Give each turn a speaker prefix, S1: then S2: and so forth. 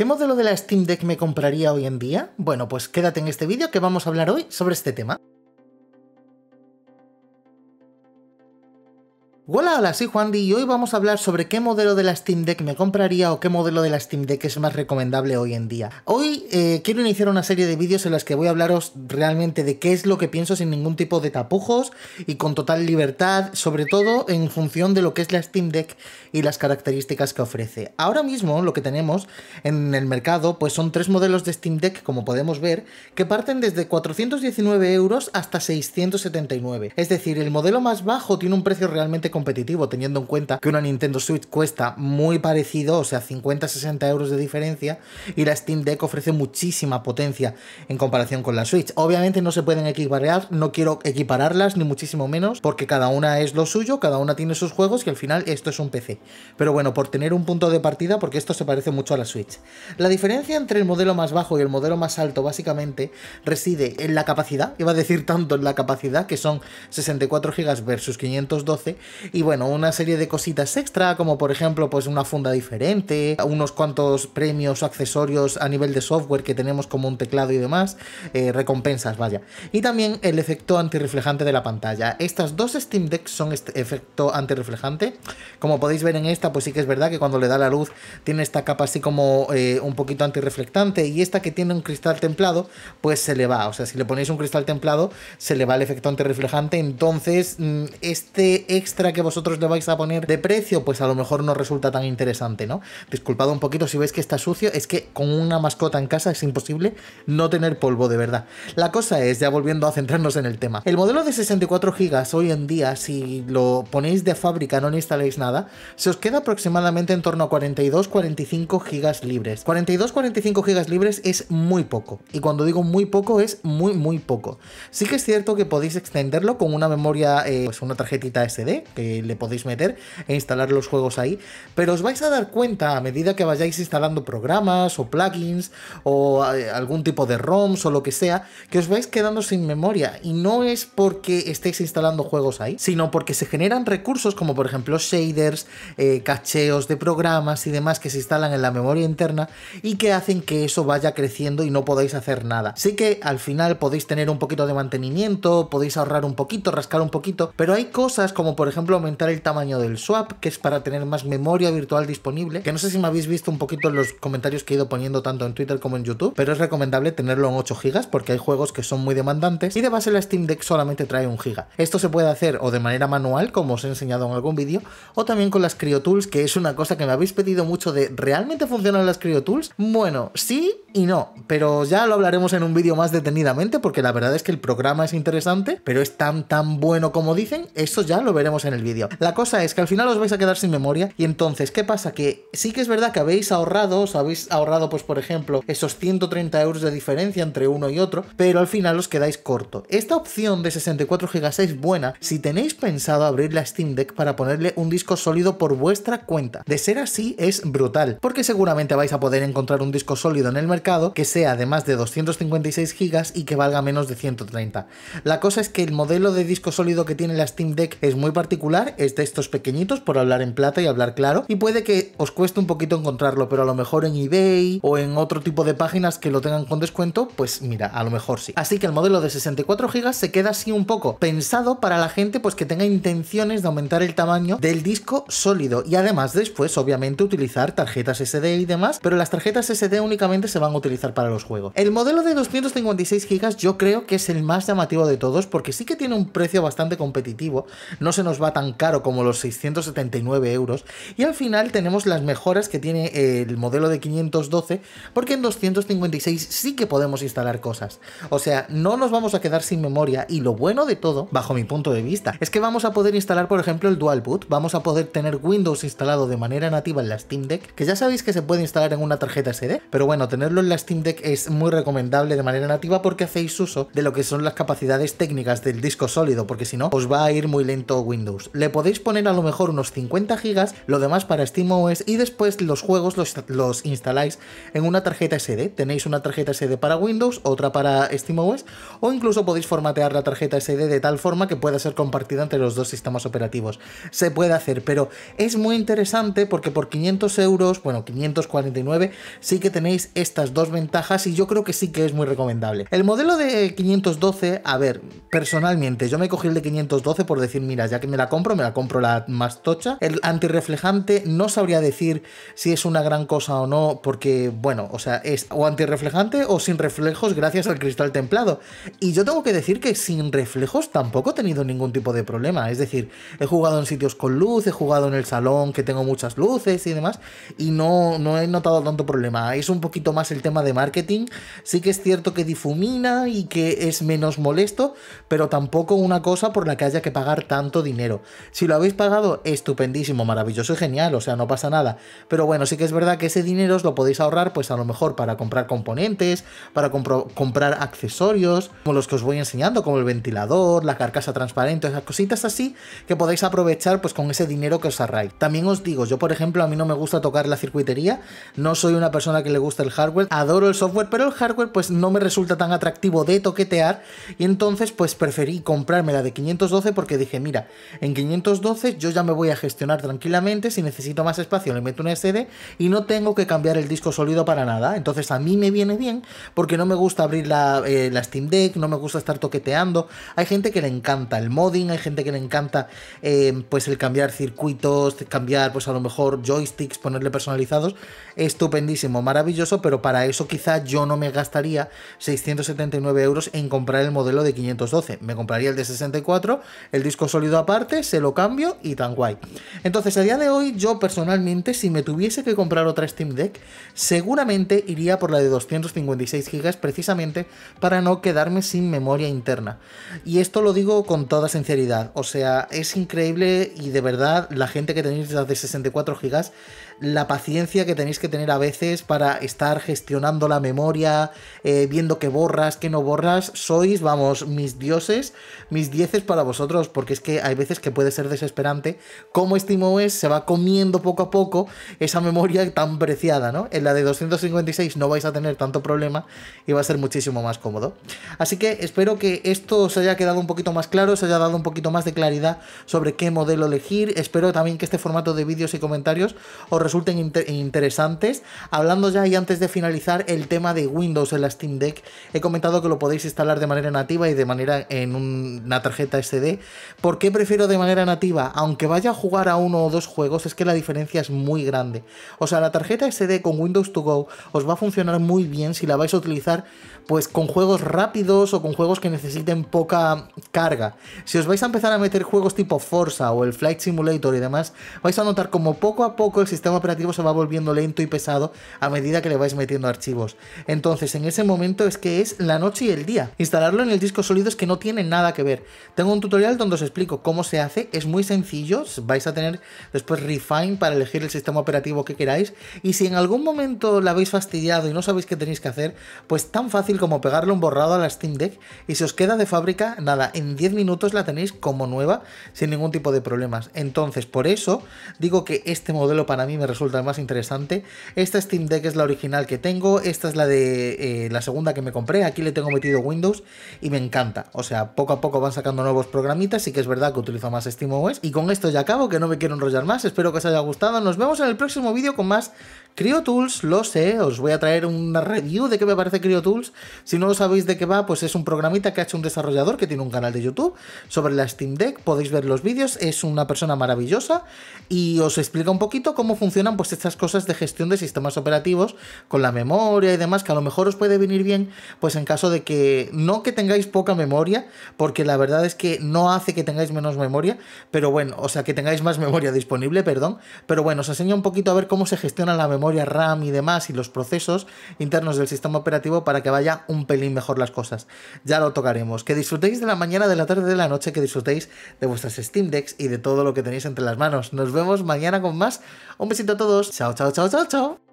S1: ¿Qué modelo de la Steam Deck me compraría hoy en día? Bueno, pues quédate en este vídeo que vamos a hablar hoy sobre este tema. Hola, hola, soy Juan y hoy vamos a hablar sobre qué modelo de la Steam Deck me compraría o qué modelo de la Steam Deck es más recomendable hoy en día. Hoy eh, quiero iniciar una serie de vídeos en las que voy a hablaros realmente de qué es lo que pienso sin ningún tipo de tapujos y con total libertad, sobre todo en función de lo que es la Steam Deck y las características que ofrece. Ahora mismo lo que tenemos en el mercado pues son tres modelos de Steam Deck, como podemos ver, que parten desde 419 euros hasta 679. Es decir, el modelo más bajo tiene un precio realmente competitivo, teniendo en cuenta que una Nintendo Switch cuesta muy parecido, o sea, 50-60 euros de diferencia, y la Steam Deck ofrece muchísima potencia en comparación con la Switch. Obviamente no se pueden equiparar, no quiero equipararlas, ni muchísimo menos, porque cada una es lo suyo, cada una tiene sus juegos y al final esto es un PC. Pero bueno, por tener un punto de partida, porque esto se parece mucho a la Switch. La diferencia entre el modelo más bajo y el modelo más alto, básicamente, reside en la capacidad, iba a decir tanto en la capacidad, que son 64 GB versus 512, y bueno, una serie de cositas extra, como por ejemplo, pues una funda diferente, unos cuantos premios o accesorios a nivel de software que tenemos como un teclado y demás, eh, recompensas, vaya. Y también el efecto antirreflejante de la pantalla. Estas dos Steam Decks son este efecto antirreflejante. Como podéis ver en esta, pues sí que es verdad que cuando le da la luz tiene esta capa así como eh, un poquito antirreflectante y esta que tiene un cristal templado, pues se le va. O sea, si le ponéis un cristal templado, se le va el efecto antirreflejante. Entonces, mm, este extra que vosotros le vais a poner de precio, pues a lo mejor no resulta tan interesante, ¿no? Disculpad un poquito si veis que está sucio, es que con una mascota en casa es imposible no tener polvo de verdad. La cosa es, ya volviendo a centrarnos en el tema, el modelo de 64 gigas hoy en día, si lo ponéis de fábrica, no instaléis nada, se os queda aproximadamente en torno a 42-45 gigas libres. 42-45 gigas libres es muy poco, y cuando digo muy poco es muy muy poco. Sí que es cierto que podéis extenderlo con una memoria, eh, pues una tarjetita SD, que le podéis meter e instalar los juegos ahí, pero os vais a dar cuenta a medida que vayáis instalando programas o plugins o eh, algún tipo de ROMs o lo que sea, que os vais quedando sin memoria y no es porque estéis instalando juegos ahí, sino porque se generan recursos como por ejemplo shaders, eh, cacheos de programas y demás que se instalan en la memoria interna y que hacen que eso vaya creciendo y no podáis hacer nada. Sí que al final podéis tener un poquito de mantenimiento, podéis ahorrar un poquito, rascar un poquito, pero hay cosas como por ejemplo aumentar el tamaño del swap, que es para tener más memoria virtual disponible, que no sé si me habéis visto un poquito en los comentarios que he ido poniendo tanto en Twitter como en YouTube, pero es recomendable tenerlo en 8 GB porque hay juegos que son muy demandantes y de base la Steam Deck solamente trae un giga Esto se puede hacer o de manera manual, como os he enseñado en algún vídeo, o también con las Cryo Tools, que es una cosa que me habéis pedido mucho de ¿realmente funcionan las Cryo Tools? Bueno, sí y no, pero ya lo hablaremos en un vídeo más detenidamente porque la verdad es que el programa es interesante, pero es tan tan bueno como dicen, eso ya lo veremos en el vídeo. La cosa es que al final os vais a quedar sin memoria y entonces, ¿qué pasa? Que sí que es verdad que habéis ahorrado, os habéis ahorrado pues por ejemplo esos 130 euros de diferencia entre uno y otro, pero al final os quedáis corto. Esta opción de 64 GB es buena si tenéis pensado abrir la Steam Deck para ponerle un disco sólido por vuestra cuenta. De ser así es brutal, porque seguramente vais a poder encontrar un disco sólido en el mercado que sea de más de 256 gigas y que valga menos de 130. La cosa es que el modelo de disco sólido que tiene la Steam Deck es muy particular, es de estos pequeñitos por hablar en plata y hablar claro, y puede que os cueste un poquito encontrarlo, pero a lo mejor en eBay o en otro tipo de páginas que lo tengan con descuento, pues mira, a lo mejor sí. Así que el modelo de 64 gigas se queda así un poco pensado para la gente pues que tenga intenciones de aumentar el tamaño del disco sólido y además después obviamente utilizar tarjetas SD y demás, pero las tarjetas SD únicamente se van utilizar para los juegos. El modelo de 256 gigas yo creo que es el más llamativo de todos porque sí que tiene un precio bastante competitivo, no se nos va tan caro como los 679 euros y al final tenemos las mejoras que tiene eh, el modelo de 512 porque en 256 sí que podemos instalar cosas. O sea, no nos vamos a quedar sin memoria y lo bueno de todo, bajo mi punto de vista, es que vamos a poder instalar por ejemplo el Dual Boot, vamos a poder tener Windows instalado de manera nativa en la Steam Deck, que ya sabéis que se puede instalar en una tarjeta SD, pero bueno, tenerlo la Steam Deck es muy recomendable de manera nativa porque hacéis uso de lo que son las capacidades técnicas del disco sólido, porque si no, os va a ir muy lento Windows. Le podéis poner a lo mejor unos 50 gigas, lo demás para SteamOS y después los juegos los, instaláis en una tarjeta SD. Tenéis una tarjeta SD para Windows, otra para SteamOS o incluso podéis formatear la tarjeta SD de tal forma que pueda ser compartida entre los dos sistemas operativos. Se puede hacer, pero es muy interesante porque por 500 euros, bueno, 549, sí que tenéis estas dos ventajas y yo creo que sí que es muy recomendable. El modelo de 512, a ver, personalmente, yo me cogí el de 512 por decir, mira, ya que me la compro, me la compro la más tocha. El antirreflejante no sabría decir si es una gran cosa o no, porque, bueno, o sea, es o antirreflejante o sin reflejos gracias al cristal templado. Y yo tengo que decir que sin reflejos tampoco he tenido ningún tipo de problema. Es decir, he jugado en sitios con luz, he jugado en el salón que tengo muchas luces y demás, y no, no he notado tanto problema. Es un poquito más el tema de marketing, sí que es cierto que difumina y que es menos molesto, pero tampoco una cosa por la que haya que pagar tanto dinero. Si lo habéis pagado, estupendísimo, maravilloso y genial, o sea, no pasa nada. Pero bueno, sí que es verdad que ese dinero os lo podéis ahorrar, pues a lo mejor para comprar componentes, para comprar accesorios, como los que os voy enseñando, como el ventilador, la carcasa transparente, esas cositas así que podéis aprovechar pues con ese dinero que os arraigáis También os digo, yo por ejemplo, a mí no me gusta tocar la circuitería, no soy una persona que le gusta el hardware, adoro el software, pero el hardware pues no me resulta tan atractivo de toquetear y entonces pues preferí comprarme la de 512 porque dije, mira, en 512 yo ya me voy a gestionar tranquilamente, si necesito más espacio le meto un SD y no tengo que cambiar el disco sólido para nada, entonces a mí me viene bien porque no me gusta abrir la, eh, Steam Deck, no me gusta estar toqueteando, hay gente que le encanta el modding, hay gente que le encanta eh, pues el cambiar circuitos, cambiar pues a lo mejor joysticks, ponerle personalizados, estupendísimo, maravilloso, pero para eso quizá yo no me gastaría 679 euros en comprar el modelo de 512. Me compraría el de 64, el disco sólido aparte, se lo cambio y tan guay. Entonces a día de hoy yo personalmente si me tuviese que comprar otra Steam Deck, seguramente iría por la de 256 GB precisamente para no quedarme sin memoria interna. Y esto lo digo con toda sinceridad, o sea, es increíble y de verdad la gente que tenéis las de 64 GB la paciencia que tenéis que tener a veces para estar gestionando la memoria, eh, viendo que borras, que no borras, sois, vamos, mis dioses, mis dieces para vosotros, porque es que hay veces que puede ser desesperante cómo este es se va comiendo poco a poco esa memoria tan preciada, ¿no? En la de 256 no vais a tener tanto problema y va a ser muchísimo más cómodo. Así que espero que esto os haya quedado un poquito más claro, os haya dado un poquito más de claridad sobre qué modelo elegir. Espero también que este formato de vídeos y comentarios os resulten interesantes. Hablando ya y antes de finalizar el tema de Windows en la Steam Deck, he comentado que lo podéis instalar de manera nativa y de manera en una tarjeta SD. ¿Por qué prefiero de manera nativa? Aunque vaya a jugar a uno o dos juegos, es que la diferencia es muy grande. O sea, la tarjeta SD con Windows to Go os va a funcionar muy bien si la vais a utilizar pues con juegos rápidos o con juegos que necesiten poca carga. Si os vais a empezar a meter juegos tipo Forza o el Flight Simulator y demás, vais a notar como poco a poco el sistema operativo se va volviendo lento y pesado a medida que le vais metiendo archivos. Entonces, en ese momento es que es la noche y el día. Instalarlo en el disco sólido es que no tiene nada que ver. Tengo un tutorial donde os explico cómo se hace, es muy sencillo, vais a tener después Refine para elegir el sistema operativo que queráis y si en algún momento la habéis fastidiado y no sabéis qué tenéis que hacer, pues tan fácil como pegarle un borrado a la Steam Deck y si os queda de fábrica, nada, en 10 minutos la tenéis como nueva sin ningún tipo de problemas. Entonces, por eso digo que este modelo para mí me resulta más interesante. Esta Steam Deck es la original que tengo, esta es la de eh, la segunda que me compré, aquí le tengo metido Windows y me encanta. O sea, poco a poco van sacando nuevos programitas, y que es verdad que utilizo más SteamOS. Y con esto ya acabo, que no me quiero enrollar más, espero que os haya gustado. Nos vemos en el próximo vídeo con más Cryo Tools, lo sé, os voy a traer una review de qué me parece Cryo Tools. Si no lo sabéis de qué va, pues es un programita que ha hecho un desarrollador que tiene un canal de YouTube sobre la Steam Deck, podéis ver los vídeos, es una persona maravillosa y os explica un poquito cómo funciona pues estas cosas de gestión de sistemas operativos con la memoria y demás, que a lo mejor os puede venir bien, pues en caso de que no que tengáis poca memoria, porque la verdad es que no hace que tengáis menos memoria, pero bueno, o sea, que tengáis más memoria disponible, perdón, pero bueno, os enseño un poquito a ver cómo se gestiona la memoria RAM y demás y los procesos internos del sistema operativo para que vaya un pelín mejor las cosas. Ya lo tocaremos. Que disfrutéis de la mañana, de la tarde, de la noche, que disfrutéis de vuestras Steam Decks y de todo lo que tenéis entre las manos. Nos vemos mañana con más. Un a todos. Chao, chao, chao, chao, chao.